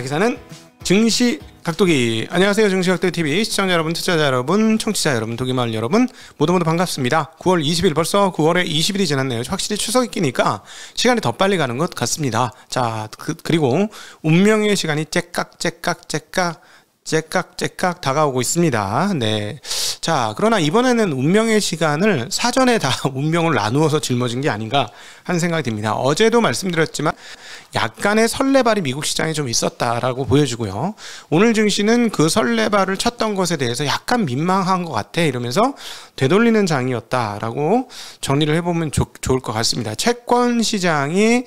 사기사는 증시 각도기 안녕하세요 증시각도기TV 시청자 여러분 투자자 여러분 청취자 여러분 독일마 여러분 모두 모두 반갑습니다 9월 20일 벌써 9월에 20일이 지났네요 확실히 추석이 끼니까 시간이 더 빨리 가는 것 같습니다 자 그, 그리고 운명의 시간이 째깍째깍째깍 째깍째깍 다가오고 있습니다 네 자, 그러나 이번에는 운명의 시간을 사전에 다 운명을 나누어서 짊어진 게 아닌가 하는 생각이 듭니다. 어제도 말씀드렸지만 약간의 설레발이 미국 시장에 좀 있었다라고 보여지고요. 오늘 증시는 그 설레발을 쳤던 것에 대해서 약간 민망한 것 같아 이러면서 되돌리는 장이었다라고 정리를 해보면 좋, 좋을 것 같습니다. 채권 시장이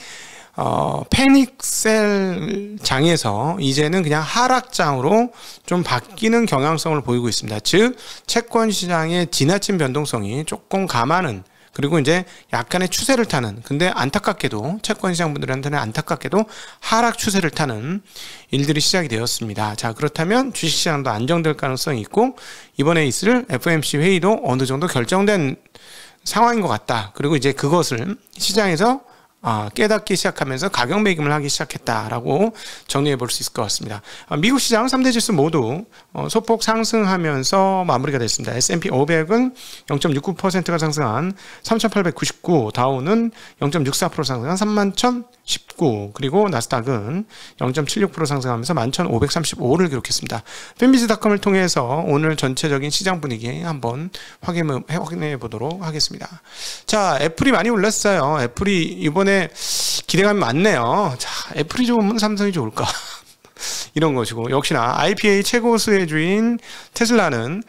어, 패닉셀 장에서 이제는 그냥 하락장으로 좀 바뀌는 경향성을 보이고 있습니다. 즉 채권 시장의 지나친 변동성이 조금 감하는 그리고 이제 약간의 추세를 타는 근데 안타깝게도 채권 시장 분들한테는 안타깝게도 하락 추세를 타는 일들이 시작이 되었습니다. 자 그렇다면 주식 시장도 안정될 가능성이 있고 이번에 있을 f m c 회의도 어느 정도 결정된 상황인 것 같다. 그리고 이제 그것을 시장에서 아, 깨닫기 시작하면서 가격 매김을 하기 시작했다라고 정리해 볼 수 있을 것 같습니다. 아, 미국 시장 3대 지수 모두 어, 소폭 상승하면서 마무리가 됐습니다. S&P 500은 0.69%가 상승한 3,899, 다우는 0.64% 상승한 31,019, 그리고 나스닥은 0.76% 상승하면서 11,535를 기록했습니다. 팬비즈닷컴을 통해서 오늘 전체적인 시장 분위기 한번 확인해 보도록 하겠습니다. 자, 애플이 많이 올랐어요. 애플이 이번에 때문에 기대감이 많네요. 자, 애플이 좋으면 삼성이 좋을까? 이런 것이고 역시나 IPA 최고 수혜주인 테슬라는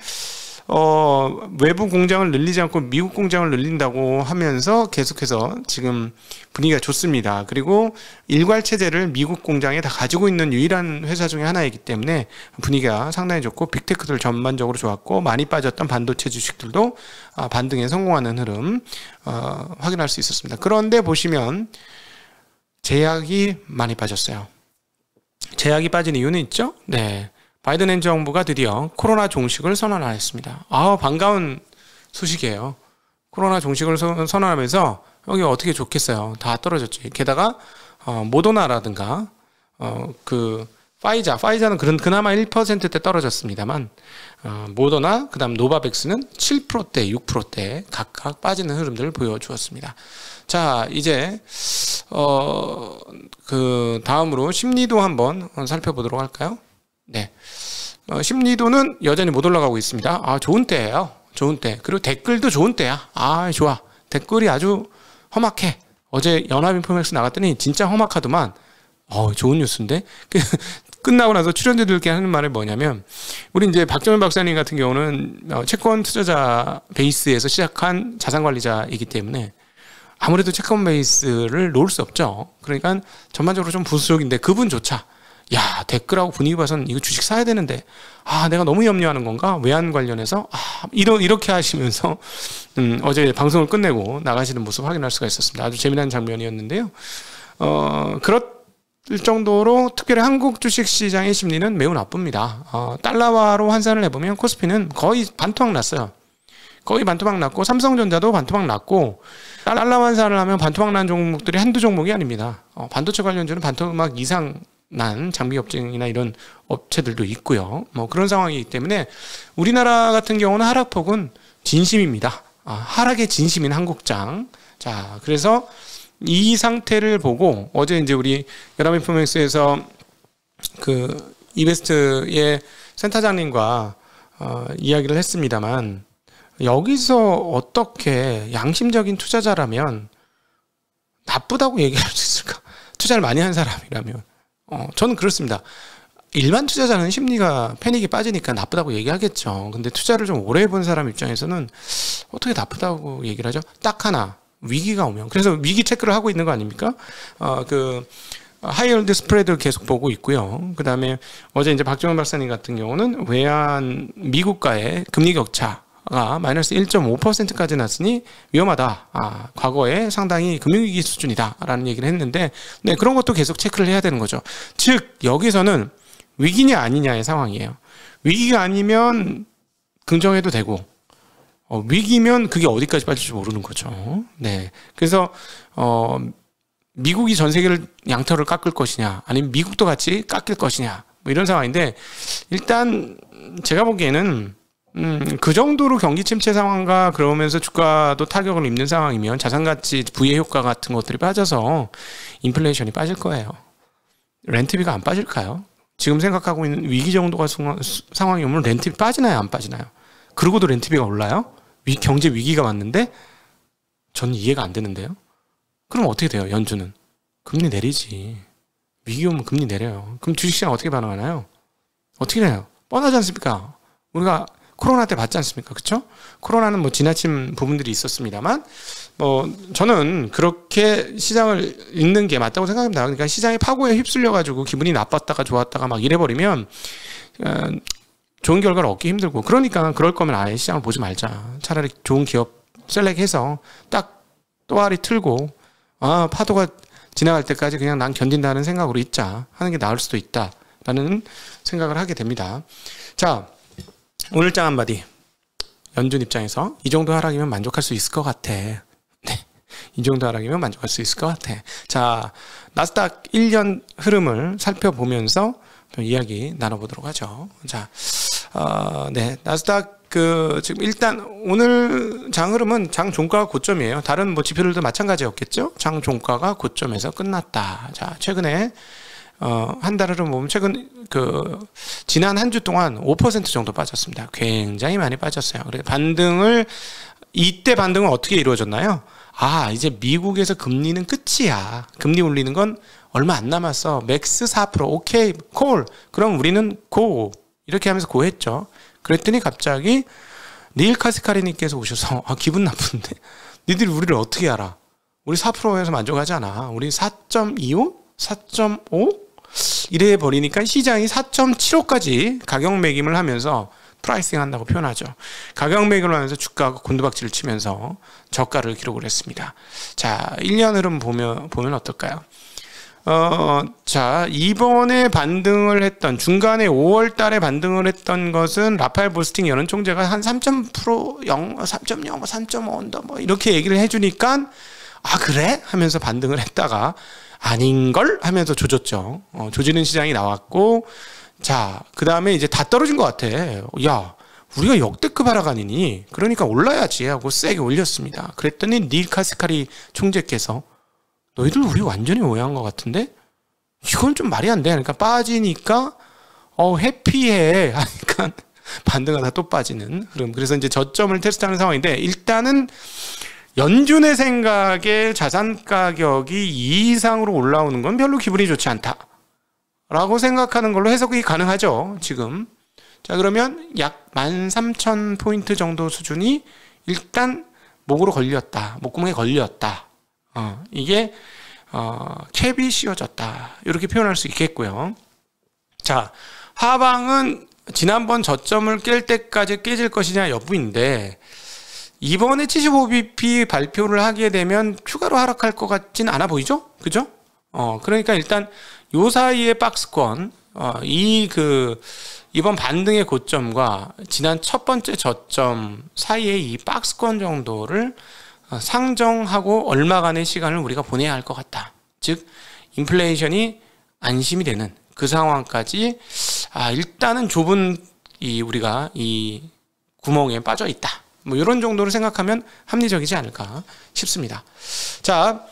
어, 외부 공장을 늘리지 않고 미국 공장을 늘린다고 하면서 계속해서 지금 분위기가 좋습니다. 그리고 일괄 체제를 미국 공장에 다 가지고 있는 유일한 회사 중에 하나이기 때문에 분위기가 상당히 좋고 빅테크들 전반적으로 좋았고 많이 빠졌던 반도체 주식들도 아, 반등에 성공하는 흐름 어, 확인할 수 있었습니다. 그런데 보시면 제약이 많이 빠졌어요. 제약이 빠진 이유는 있죠? 네. 바이든 행정부가 드디어 코로나 종식을 선언하였습니다. 아 반가운 소식이에요. 코로나 종식을 선언하면서 여기 어떻게 좋겠어요. 다 떨어졌죠. 게다가 어, 모더나라든가 어, 그 파이자, 파이자는 그런 그나마 1%대 떨어졌습니다만 어, 모더나 그다음 노바백스는 7%대, 6%대 각각 빠지는 흐름들을 보여주었습니다. 자 이제 어, 그 다음으로 심리도 한번 살펴보도록 할까요? 네. 어, 심리도는 여전히 못 올라가고 있습니다. 아, 좋은 때예요. 좋은 때. 그리고 댓글도 좋은 때야. 아, 좋아. 댓글이 아주 험악해. 어제 연합인포맥스 나갔더니 진짜 험악하더만. 어, 좋은 뉴스인데. 그, 끝나고 나서 출연자들께 하는 말이 뭐냐면 우리 이제 박정현 박사님 같은 경우는 어, 채권 투자자 베이스에서 시작한 자산 관리자이기 때문에 아무래도 채권 베이스를 놓을 수 없죠. 그러니까 전반적으로 좀 부수적인데 그분조차 야 댓글하고 분위기 봐선 이거 주식 사야 되는데 아 내가 너무 염려하는 건가 외환 관련해서 아 이런 이렇게 하시면서 음, 어제 방송을 끝내고 나가시는 모습 확인할 수가 있었습니다 아주 재미난 장면이었는데요 어그럴 정도로 특별히 한국 주식 시장의 심리는 매우 나쁩니다. 어, 달러화로 환산을 해보면 코스피는 거의 반토막 났어요. 거의 반토막 났고 삼성전자도 반토막 났고 달러 환산을 하면 반토막 난 종목들이 한두 종목이 아닙니다. 어, 반도체 관련주는 반토막 이상 난 장비 업종이나 이런 업체들도 있고요. 뭐 그런 상황이기 때문에 우리나라 같은 경우는 하락폭은 진심입니다. 아, 하락의 진심인 한국장. 자, 그래서 이 상태를 보고 어제 이제 우리 여합인포맥스에서그 이베스트의 센터장님과 어, 이야기를 했습니다만 여기서 어떻게 양심적인 투자자라면 나쁘다고 얘기할 수 있을까? 투자를 많이 한 사람이라면 어, 저는 그렇습니다. 일반 투자자는 심리가 패닉에 빠지니까 나쁘다고 얘기하겠죠. 근데 투자를 좀 오래 해본 사람 입장에서는 어떻게 나쁘다고 얘기를 하죠? 딱 하나 위기가 오면 그래서 위기 체크를 하고 있는 거 아닙니까? 어그 하이얼드 스프레드를 계속 보고 있고요. 그 다음에 어제 이제 박정현 박사님 같은 경우는 외환 미국과의 금리 격차 가 아, 마이너스 1.5%까지 났으니 위험하다. 아, 과거에 상당히 금융위기 수준이다라는 얘기를 했는데, 네 그런 것도 계속 체크를 해야 되는 거죠. 즉 여기서는 위기냐 아니냐의 상황이에요. 위기가 아니면 긍정해도 되고 어, 위기면 그게 어디까지 빠질지 모르는 거죠. 네, 그래서 어, 미국이 전 세계를 양털을 깎을 것이냐, 아니면 미국도 같이 깎일 것이냐, 뭐 이런 상황인데 일단 제가 보기에는 음, 그 정도로 경기 침체 상황과 그러면서 주가도 타격을 입는 상황이면 자산 가치 부의 효과 같은 것들이 빠져서 인플레이션이 빠질 거예요. 렌트비가 안 빠질까요? 지금 생각하고 있는 위기 정도가 상황이 오면 렌트비 빠지나요? 안 빠지나요? 그러고도 렌트비가 올라요? 위, 경제 위기가 왔는데 저는 이해가 안 되는데요. 그럼 어떻게 돼요? 연준은 금리 내리지. 위기 오면 금리 내려요. 그럼 주식시장 어떻게 반응하나요? 어떻게 돼요? 뻔하지 않습니까? 우리가 코로나 때 봤지 않습니까? 그렇죠? 코로나는 뭐 지나친 부분들이 있었습니다만 뭐 저는 그렇게 시장을 읽는 게 맞다고 생각합니다. 그러니까 시장의 파고에 휩쓸려 가지고 기분이 나빴다가 좋았다가 막 이래 버리면 어, 좋은 결과를 얻기 힘들고 그러니까 그럴 거면 아예 시장을 보지 말자. 차라리 좋은 기업 셀렉해서 딱 또아리 틀고 아 파도가 지나갈 때까지 그냥 난 견딘다는 생각으로 있자 하는 게 나을 수도 있다라는 생각을 하게 됩니다. 자. 오늘장 한마디. 연준 입장에서 이 정도 하락이면 만족할 수 있을 것 같아. 네. 이 정도 하락이면 만족할 수 있을 것 같아. 자, 나스닥 1년 흐름을 살펴보면서 좀 이야기 나눠보도록 하죠. 자, 어, 네. 나스닥 그 지금 일단 오늘 장 흐름은 장 종가가 고점이에요. 다른 뭐 지표들도 마찬가지였겠죠. 장 종가가 고점에서 끝났다. 자, 최근에 어, 한 달을 보면 최근 그 지난 한 주 동안 5% 정도 빠졌습니다. 굉장히 많이 빠졌어요. 그래서 반등을 이때 반등은 어떻게 이루어졌나요? 아, 이제 미국에서 금리는 끝이야. 금리 올리는 건 얼마 안 남았어. 맥스 4%. 오케이. 콜. 그럼 우리는 고. 이렇게 하면서 고 했죠. 그랬더니 갑자기 니일 카스카리님께서 오셔서 아, 기분 나쁜데. 니들이 우리를 어떻게 알아? 우리 4%에서 만족하지 않아. 우리 4.25? 4.5? 이래 버리니까 시장이 4.75까지 가격 매김을 하면서 프라이싱 한다고 표현하죠. 가격 매김을 하면서 주가가 곤두박질을 치면서 저가를 기록을 했습니다. 자, 1년 흐름 보면, 보면 어떨까요? 어, 자, 이번에 반등을 했던, 중간에 5월 달에 반등을 했던 것은 라파엘 보스팅 연은 총재가 한 3.0%, 3.0, 3.5언뭐 이렇게 얘기를 해주니까, 아, 그래? 하면서 반등을 했다가, 아닌걸? 하면서 조졌죠. 어, 조지는 시장이 나왔고, 자, 그 다음에 이제 다 떨어진 것 같아. 야, 우리가 역대급 하락아니니 그러니까 올라야지 하고 세게 올렸습니다. 그랬더니 닐 카스카리 총재께서 너희들 우리 완전히 오해한 것 같은데 이건 좀 말이 안 돼. 그러니까 빠지니까 어 해피해 하니까 반등하다 또 빠지는 그럼 그래서 이제 저점을 테스트하는 상황인데 일단은 연준의 생각에 자산 가격이 2 이상으로 올라오는 건 별로 기분이 좋지 않다. 라고 생각하는 걸로 해석이 가능하죠, 지금. 자, 그러면 약 13,000포인트 정도 수준이 일단 목으로 걸렸다. 목구멍에 걸렸다. 어, 이게, 어, 캡이 씌워졌다. 이렇게 표현할 수 있겠고요. 자, 하방은 지난번 저점을 깰 때까지 깨질 것이냐 여부인데, 이번에 75BP 발표를 하게 되면 추가로 하락할 것 같진 않아 보이죠? 그죠? 어, 그러니까 일단 요 사이에 박스권, 어, 이 그, 이번 반등의 고점과 지난 첫 번째 저점 사이에 이 박스권 정도를 어, 상정하고 얼마간의 시간을 우리가 보내야 할 것 같다. 즉, 인플레이션이 안심이 되는 그 상황까지, 아, 일단은 좁은 이, 우리가 이 구멍에 빠져 있다. 뭐 이런 정도로 생각하면 합리적이지 않을까 싶습니다. 자,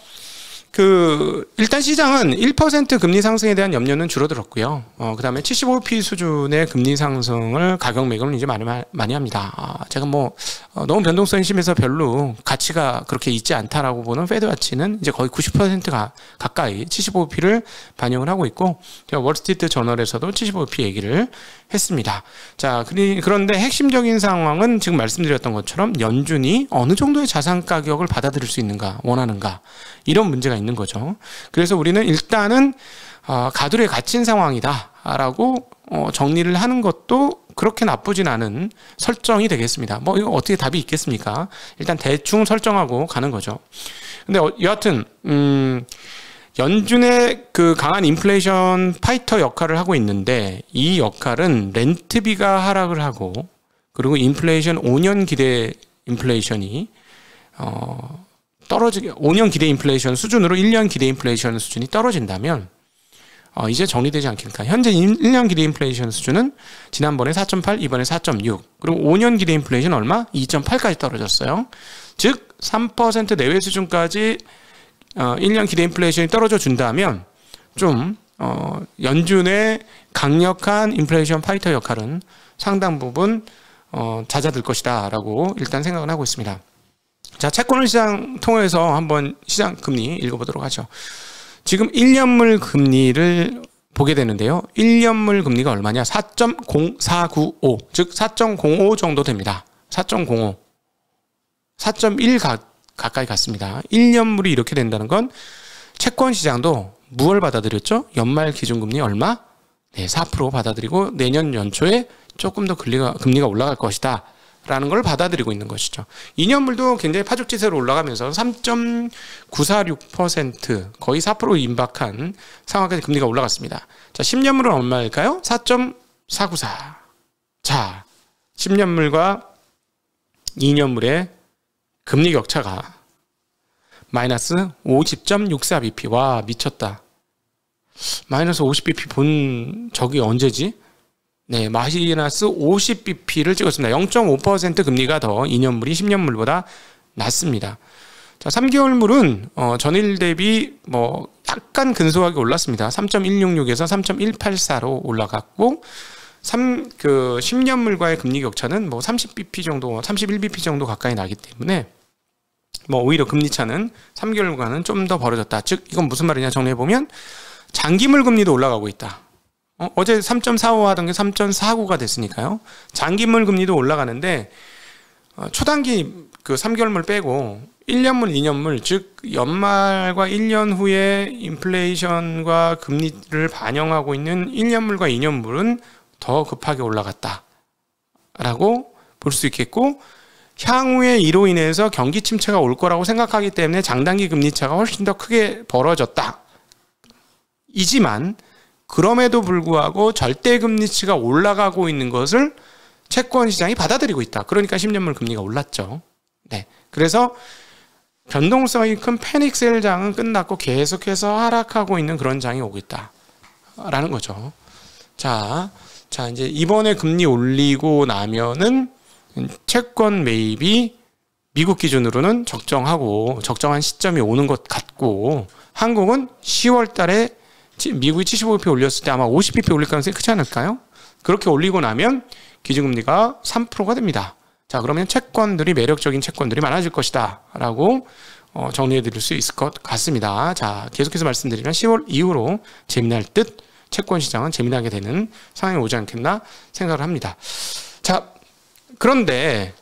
그 일단 시장은 1% 금리 상승에 대한 염려는 줄어들었고요. 어, 그다음에 75p 수준의 금리 상승을 가격 매각을 이제 많이 많이 합니다. 아, 제가 뭐 어, 너무 변동성이 심해서 별로 가치가 그렇게 있지 않다라고 보는 페드 와치는 이제 거의 90%가 가까이 75p를 반영을 하고 있고 제가 월스트리트 저널에서도 75p 얘기를 했습니다. 자, 그런데 핵심적인 상황은 지금 말씀드렸던 것처럼 연준이 어느 정도의 자산 가격을 받아들일 수 있는가, 원하는가 이런 문제가 있는 거죠. 그래서 우리는 일단은 아, 가두리에 갇힌 상황이다라고 어, 정리를 하는 것도 그렇게 나쁘진 않은 설정이 되겠습니다. 뭐 이거 어떻게 답이 있겠습니까? 일단 대충 설정하고 가는 거죠. 근데 어, 여하튼 음, 연준의 그 강한 인플레이션 파이터 역할을 하고 있는데 이 역할은 렌트비가 하락을 하고 그리고 인플레이션 5년 기대 인플레이션이 어 떨어지게 5년 기대 인플레이션 수준으로 1년 기대 인플레이션 수준이 떨어진다면 어, 이제 정리되지 않겠습니까? 현재 1년 기대 인플레이션 수준은 지난번에 4.8, 이번에 4.6. 그리고 5년 기대 인플레이션 얼마? 2.8까지 떨어졌어요. 즉 3% 내외 수준까지 어, 1년 기대 인플레이션이 떨어져 준다면 좀 어, 연준의 강력한 인플레이션 파이터 역할은 상당 부분 어, 잦아들 것이다라고 일단 생각을 하고 있습니다. 자, 채권을 시장 통해서 한번 시장 금리 읽어보도록 하죠. 지금 1년물 금리를 보게 되는데요. 1년물 금리가 얼마냐? 4.0495. 즉, 4.05 정도 됩니다. 4.05. 4.1 가까이 갔습니다. 1년물이 이렇게 된다는 건 채권 시장도 무얼 받아들였죠? 연말 기준금리 얼마? 네, 4% 받아들이고 내년 연초에 조금 더 금리가, 금리가 올라갈 것이다. 라는 걸 받아들이고 있는 것이죠. 2년물도 굉장히 파죽지세로 올라가면서 3.946% 거의 4% 임박한 상황까지 금리가 올라갔습니다. 자, 10년물은 얼마일까요? 4.494. 자, 10년물과 2년물의 금리 격차가 마이너스 50.64bp. 와, 미쳤다. 마이너스 50bp 본 적이 언제지? 네, 마이너스 50bp를 찍었습니다. 0.5% 금리가 더 2년물이 10년물보다 낮습니다. 자, 3개월물은 어, 전일 대비 뭐 약간 근소하게 올랐습니다. 3.166에서 3.184로 올라갔고 3, 그 10년물과의 금리 격차는 뭐 30bp 정도, 31bp 정도 가까이 나기 때문에 뭐 오히려 금리 차는 3개월과는 좀 더 벌어졌다. 즉 이건 무슨 말이냐 정리해 보면 장기물 금리도 올라가고 있다. 어, 제3.45 하던 게 3.49가 됐으니까요. 장기물 금리도 올라가는데 어, 초단기 그 3개월물 빼고 1년물, 2년물 즉 연말과 1년 후에 인플레이션과 금리를 반영하고 있는 1년물과 2년물은 더 급하게 올라갔다라고 볼 수 있겠고 향후에 이로 인해서 경기 침체가 올 거라고 생각하기 때문에 장단기 금리 차가 훨씬 더 크게 벌어졌다. 이지만 그럼에도 불구하고 절대 금리치가 올라가고 있는 것을 채권 시장이 받아들이고 있다. 그러니까 10년물 금리가 올랐죠. 네. 그래서 변동성이 큰 패닉 셀장은 끝났고 계속해서 하락하고 있는 그런 장이 오고 있다라는 거죠. 자, 자 이제 이번에 금리 올리고 나면은 채권 매입이 미국 기준으로는 적정하고 적정한 시점이 오는 것 같고 한국은 10월 달에 미국이 75pp 올렸을 때 아마 50pp 올릴 가능성이 크지 않을까요? 그렇게 올리고 나면 기준금리가 3%가 됩니다. 자, 그러면 채권들이 매력적인 채권들이 많아질 것이다. 라고 어, 정리해 드릴 수 있을 것 같습니다. 자, 계속해서 말씀드리면 10월 이후로 재미날 듯 채권 시장은 재미나게 되는 상황이 오지 않겠나 생각을 합니다. 자, 그런데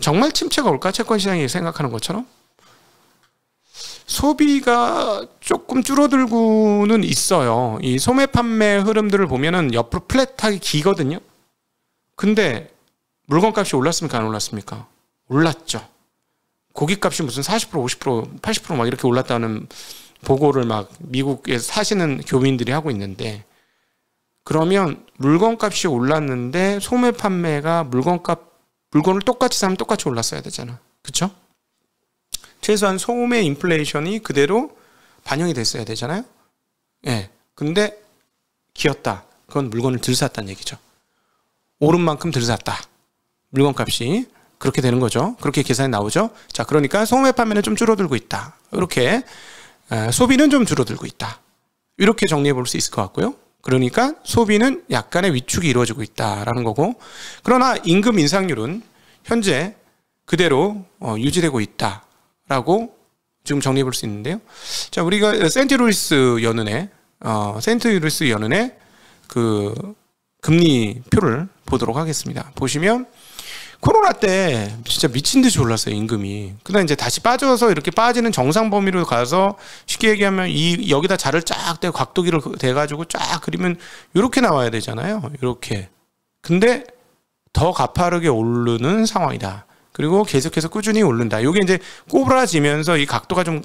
정말 침체가 올까? 채권 시장이 생각하는 것처럼? 소비가 조금 줄어들고는 있어요. 이 소매 판매 흐름들을 보면은 옆으로 플랫하게 기거든요. 근데 물건값이 올랐습니까? 안 올랐습니까? 올랐죠. 고기값이 무슨 40% 50% 80%막 이렇게 올랐다는 보고를 막 미국에 사시는 교민들이 하고 있는데 그러면 물건값이 올랐는데 소매 판매가 물건값 물건을 똑같이 사면 똑같이 올랐어야 되잖아. 그렇죠? 최소한 소음의 인플레이션이 그대로 반영이 됐어야 되잖아요. 예. 근데 기었다. 그건 물건을 들 샀다는 얘기죠. 오른 만큼 들 샀다. 물건값이 그렇게 되는 거죠. 그렇게 계산이 나오죠. 자, 그러니까 소음의 판매는 좀 줄어들고 있다. 이렇게 소비는 좀 줄어들고 있다. 이렇게 정리해 볼 수 있을 것 같고요. 그러니까 소비는 약간의 위축이 이루어지고 있다라는 거고 그러나 임금 인상률은 현재 그대로 어, 유지되고 있다. 라고 지금 정리해 볼 수 있는데요. 자, 우리가 센트루이스 연은에 어, 센트루이스 연은에그 금리표를 보도록 하겠습니다. 보시면 코로나 때 진짜 미친 듯이 올랐어요 임금이. 그다음 이제 다시 빠져서 이렇게 빠지는 정상 범위로 가서 쉽게 얘기하면 이 여기다 자를 쫙 대고 각도기를 대가지고 쫙 그리면 이렇게 나와야 되잖아요. 이렇게. 근데 더 가파르게 오르는 상황이다. 그리고 계속해서 꾸준히 오른다. 요게 이제 꼬부라지면서 이 각도가 좀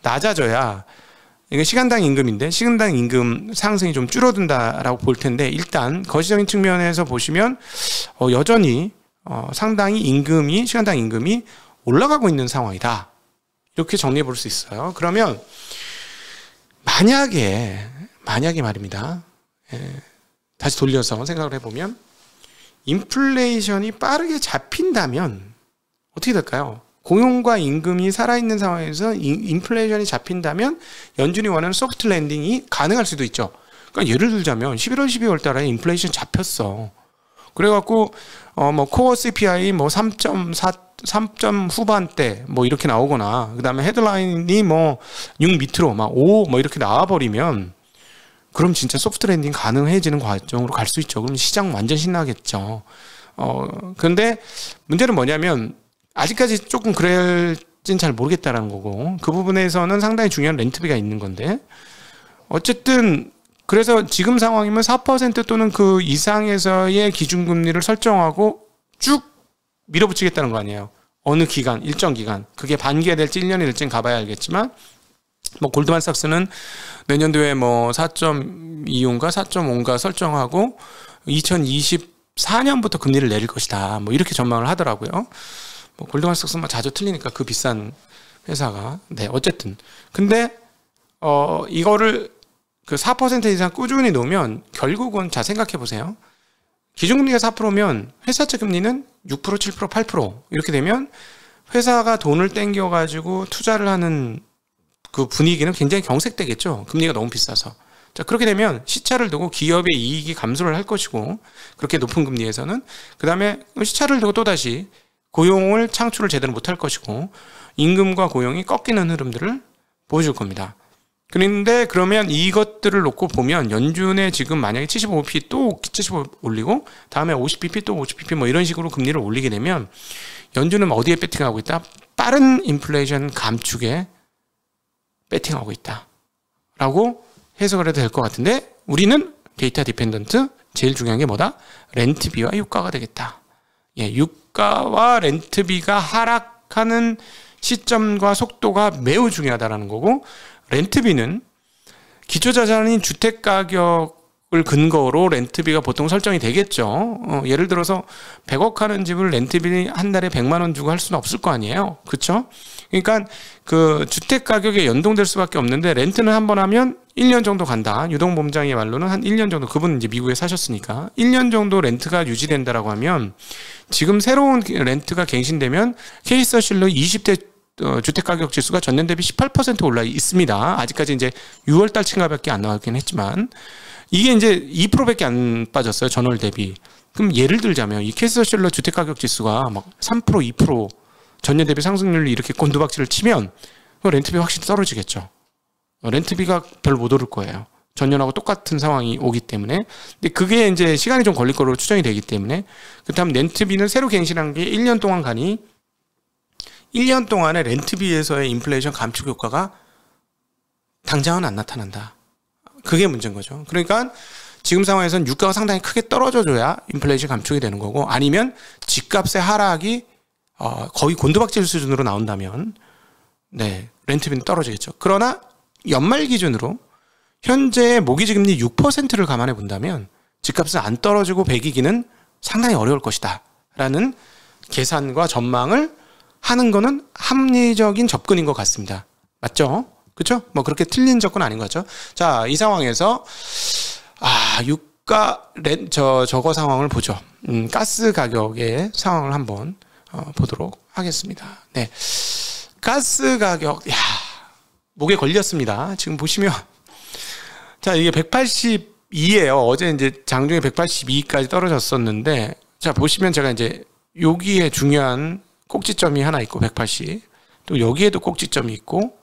낮아져야 이게 시간당 임금인데 시간당 임금 상승이 좀 줄어든다라고 볼 텐데 일단 거시적인 측면에서 보시면 어 여전히 어 상당히 임금이 시간당 임금이 올라가고 있는 상황이다. 이렇게 정리해 볼 수 있어요. 그러면 만약에 만약에 말입니다. 예, 다시 돌려서 생각을 해보면 인플레이션이 빠르게 잡힌다면 어떻게 될까요? 고용과 임금이 살아있는 상황에서 인플레이션이 잡힌다면 연준이 원하는 소프트 랜딩이 가능할 수도 있죠. 그러니까 예를 들자면 11월 12월 달에 인플레이션 잡혔어. 그래갖고 어뭐 코어 CPI 뭐3.4 3점 후반대 뭐 이렇게 나오거나 그다음에 헤드라인이 뭐 6 밑으로 막 5 뭐 이렇게 나와 버리면 그럼 진짜 소프트 랜딩 가능해지는 과정으로 갈 수 있죠. 그럼 시장 완전 신나겠죠. 어 근데 문제는 뭐냐면 아직까지 조금 그럴진 잘 모르겠다라는 거고 그 부분에서는 상당히 중요한 렌트비가 있는 건데 어쨌든 그래서 지금 상황이면 4% 또는 그 이상에서의 기준금리를 설정하고 쭉 밀어붙이겠다는 거 아니에요. 어느 기간, 일정 기간. 그게 반기가 될지 1년이 될지 가봐야 알겠지만, 뭐, 골드만삭스는 내년도에 뭐, 4.25인가 4.5인가 설정하고, 2024년부터 금리를 내릴 것이다. 뭐, 이렇게 전망을 하더라고요. 뭐 골드만삭스만 뭐 자주 틀리니까 그 비싼 회사가 네 어쨌든 근데 어 이거를 그 4% 이상 꾸준히 놓으면 결국은 자 생각해 보세요. 기준금리가 4%면 회사채 금리는 6% 7% 8% 이렇게 되면 회사가 돈을 땡겨 가지고 투자를 하는 그 분위기는 굉장히 경색되겠죠. 금리가 너무 비싸서. 자, 그렇게 되면 시차를 두고 기업의 이익이 감소를 할 것이고, 그렇게 높은 금리에서는, 그 다음에 시차를 두고 또다시 고용을 창출을 제대로 못할 것이고 임금과 고용이 꺾이는 흐름들을 보여줄 겁니다. 그런데 그러면 이것들을 놓고 보면 연준의 지금 만약에 75p 또 75 올리고 다음에 50bp 또 50bp 뭐 이런 식으로 금리를 올리게 되면 연준은 어디에 배팅하고 있다? 빠른 인플레이션 감축에 배팅하고 있다. 라고 해석을 해도 될 것 같은데 우리는 데이터 디펜던트 제일 중요한 게 뭐다? 렌트비와 효과가 되겠다. 예, 유가와 렌트비가 하락하는 시점과 속도가 매우 중요하다라는 거고 렌트비는 기초자산인 주택 가격 을 근거로 렌트비가 보통 설정이 되겠죠. 어, 예를 들어서 100억 하는 집을 렌트비 한 달에 100만 원 주고 할 수는 없을 거 아니에요. 그렇죠? 그러니까 그 주택 가격에 연동될 수밖에 없는데 렌트는 한번 하면 1년 정도 간다. 유동 범장의 말로는 한 1년 정도 그분 이제 미국에 사셨으니까 1년 정도 렌트가 유지된다라고 하면 지금 새로운 렌트가 갱신되면 케이서실로 20대 어, 주택가격 지수가 전년 대비 18% 올라 있습니다. 아직까지 이제 6월 달층가밖에 안 나왔긴 했지만 이게 이제 2%밖에 안 빠졌어요. 전월 대비. 그럼 예를 들자면 이 캐스터실러 주택가격 지수가 막3% 2% 전년 대비 상승률이 이렇게 곤두박질을 치면 그 렌트비 확실히 떨어지겠죠. 렌트비가 별 못 오를 거예요. 전년하고 똑같은 상황이 오기 때문에 근데 그게 이제 시간이 좀 걸릴 거로 추정이 되기 때문에 그다음 렌트비는 새로 갱신한 게 1년 동안 가니 1년 동안의 렌트비에서의 인플레이션 감축 효과가 당장은 안 나타난다. 그게 문제인 거죠. 그러니까 지금 상황에서는 유가가 상당히 크게 떨어져줘야 인플레이션 감축이 되는 거고 아니면 집값의 하락이 어, 거의 곤두박질 수준으로 나온다면 네 렌트비는 떨어지겠죠. 그러나 연말 기준으로 현재 모기지 금리 6%를 감안해 본다면 집값은 안 떨어지고 배기기는 상당히 어려울 것이다라는 계산과 전망을 하는 거는 합리적인 접근인 것 같습니다. 맞죠? 그렇죠? 뭐 그렇게 틀린 접근 아닌 거죠. 자, 이 상황에서 아, 유가 렌, 저 저거 상황을 보죠. 음, 가스 가격의 상황을 한번 어, 보도록 하겠습니다. 네. 가스 가격 야, 목에 걸렸습니다. 지금 보시면 자, 이게 182예요. 어제 이제 장중에 182까지 떨어졌었는데 자, 보시면 제가 이제 여기에 중요한 꼭지점이 하나 있고 180. 또 여기에도 꼭지점이 있고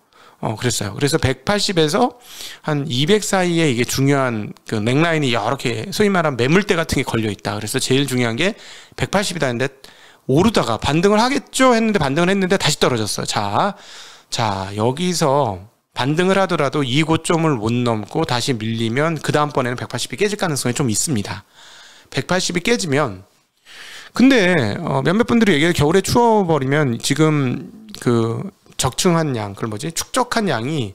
어, 그랬어요. 그래서 180에서 한 200 사이에 이게 중요한 그 맥라인이 여러 개, 소위 말하는 매물대 같은 게 걸려 있다. 그래서 제일 중요한 게 180이다 했는데 오르다가 반등을 하겠죠 했는데 반등을 했는데 다시 떨어졌어요. 자, 자, 여기서 반등을 하더라도 이 고점을 못 넘고 다시 밀리면 그 다음번에는 180이 깨질 가능성이 좀 있습니다. 180이 깨지면 근데 어, 몇몇 분들이 얘기해 겨울에 추워버리면 지금 그 적충한 양, 그걸 뭐지? 축적한 양이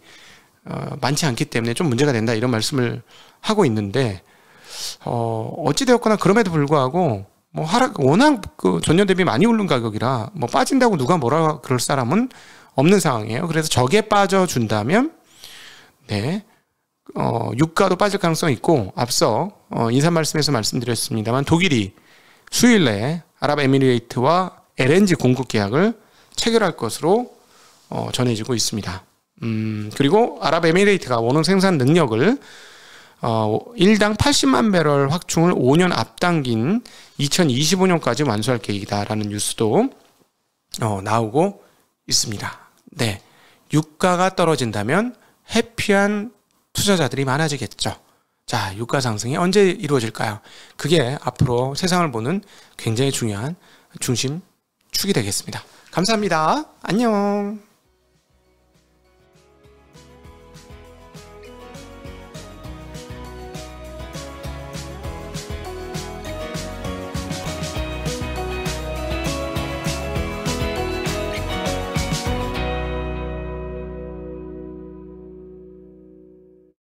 어, 많지 않기 때문에 좀 문제가 된다 이런 말씀을 하고 있는데 어, 어찌되었거나 그럼에도 불구하고 뭐 하락 워낙 그 전년 대비 많이 오른 가격이라 뭐 빠진다고 누가 뭐라 그럴 사람은 없는 상황이에요. 그래서 저게 빠져 준다면 네. 어, 유가도 빠질 가능성이 있고 앞서 어, 인사 말씀에서 말씀드렸습니다만 독일이 수일 내에 아랍에미리에이트와 LNG 공급 계약을 체결할 것으로 어, 전해지고 있습니다. 음, 그리고 아랍에미레이트가 원유 생산 능력을 어, 1당 80만 배럴 확충을 5년 앞당긴 2025년까지 완수할 계획이다라는 뉴스도 어, 나오고 있습니다. 네. 유가가 떨어진다면 해피한 투자자들이 많아지겠죠. 자, 유가 상승이 언제 이루어질까요? 그게 앞으로 세상을 보는 굉장히 중요한 중심 축이 되겠습니다. 감사합니다. 안녕.